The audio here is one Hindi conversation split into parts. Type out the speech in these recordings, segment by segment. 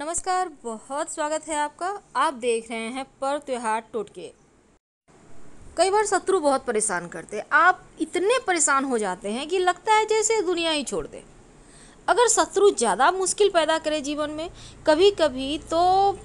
नमस्कार बहुत स्वागत है आपका आप देख रहे हैं पर्व त्यौहार टोटके कई बार शत्रु बहुत परेशान करते आप इतने परेशान हो जाते हैं कि लगता है जैसे दुनिया ही छोड़ दे अगर शत्रु ज़्यादा मुश्किल पैदा करे जीवन में कभी कभी तो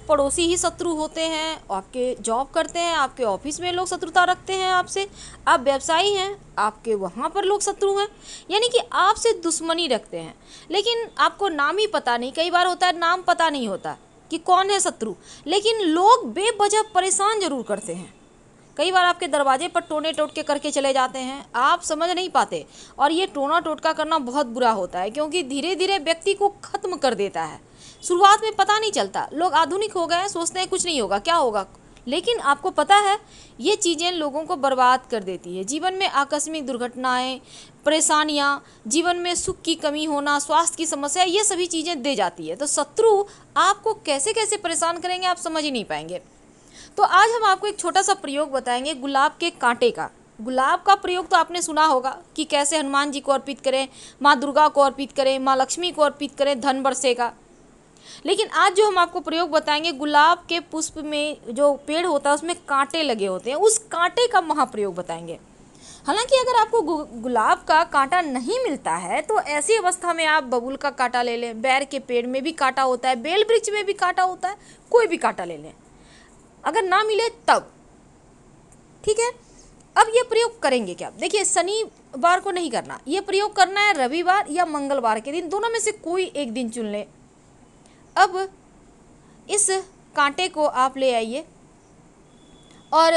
पड़ोसी ही शत्रु होते हैं आपके जॉब करते हैं आपके ऑफिस में लोग शत्रुता रखते हैं आपसे आप व्यवसायी हैं आपके वहाँ पर लोग शत्रु हैं यानी कि आपसे दुश्मनी रखते हैं लेकिन आपको नाम ही पता नहीं कई बार होता है नाम पता नहीं होता कि कौन है शत्रु लेकिन लोग बेवजह परेशान ज़रूर करते हैं कई बार आपके दरवाजे पर टोने टोटके करके चले जाते हैं आप समझ नहीं पाते और ये टोना टोटका करना बहुत बुरा होता है क्योंकि धीरे धीरे व्यक्ति को ख़त्म कर देता है शुरुआत में पता नहीं चलता लोग आधुनिक हो गए हैं सोचते हैं कुछ नहीं होगा क्या होगा लेकिन आपको पता है ये चीज़ें लोगों को बर्बाद कर देती है जीवन में आकस्मिक दुर्घटनाएं परेशानियां जीवन में सुख की कमी होना स्वास्थ्य की समस्या ये सभी चीज़ें दे जाती है तो शत्रु आपको कैसे कैसे परेशान करेंगे आप समझ ही नहीं पाएंगे तो आज हम आपको एक छोटा सा प्रयोग बताएंगे गुलाब के कांटे का गुलाब का प्रयोग तो आपने सुना होगा कि कैसे हनुमान जी को अर्पित करें माँ दुर्गा को अर्पित करें माँ लक्ष्मी को अर्पित करें धन बरसे का लेकिन आज जो हम आपको प्रयोग बताएंगे गुलाब के पुष्प में जो पेड़ होता है उसमें कांटे लगे होते हैं उस कांटे का महाप्रयोग बताएंगे हालांकि अगर आपको गुलाब का कांटा नहीं मिलता है तो ऐसी अवस्था में आप बबूल का कांटा ले लें बैर के पेड़ में भी कांटा होता है बेल वृक्ष में भी कांटा होता है कोई भी कांटा ले लें अगर ना मिले तब ठीक है अब ये प्रयोग करेंगे क्या देखिए शनिवार को नहीं करना ये प्रयोग करना है रविवार या मंगलवार के दिन दोनों में से कोई एक दिन चुन लें अब इस कांटे को आप ले आइए और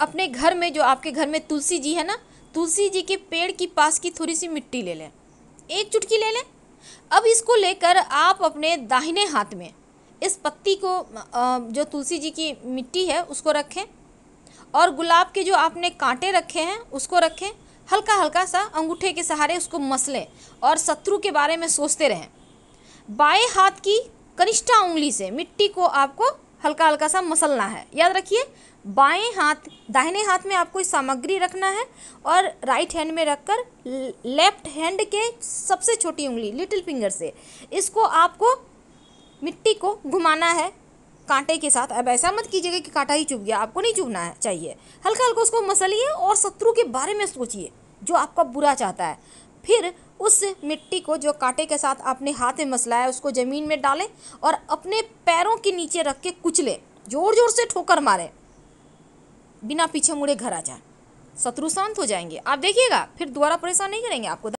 अपने घर में जो आपके घर में तुलसी जी है ना तुलसी जी के पेड़ की पास की थोड़ी सी मिट्टी ले लें एक चुटकी ले लें अब इसको लेकर आप अपने दाहिने हाथ में इस पत्ती को जो तुलसी जी की मिट्टी है उसको रखें और गुलाब के जो आपने कांटे रखे हैं उसको रखें हल्का हल्का सा अंगूठे के सहारे उसको मसलें और शत्रु के बारे में सोचते रहें बाएं हाथ की कनिष्ठा उंगली से मिट्टी को आपको हल्का हल्का सा मसलना है याद रखिए बाएं हाथ दाहिने हाथ में आपको सामग्री रखना है और राइट हैंड में रखकर लेफ्ट हैंड के सबसे छोटी उंगली लिटिल फिंगर से इसको आपको मिट्टी को घुमाना है कांटे के साथ अब ऐसा मत कीजिएगा कि कांटा ही चुभ गया आपको नहीं चुभना है चाहिए हल्का हल्का उसको मसलिए और शत्रु के बारे में सोचिए जो आपका बुरा चाहता है फिर उस मिट्टी को जो कांटे के साथ आपने हाथ में मसला है उसको ज़मीन में डालें और अपने पैरों के नीचे रख के कुचलें ज़ोर ज़ोर से ठोकर मारें बिना पीछे मुड़े घर आ जाए शत्रु शांत हो जाएंगे आप देखिएगा फिर दोबारा परेशान नहीं करेंगे आपको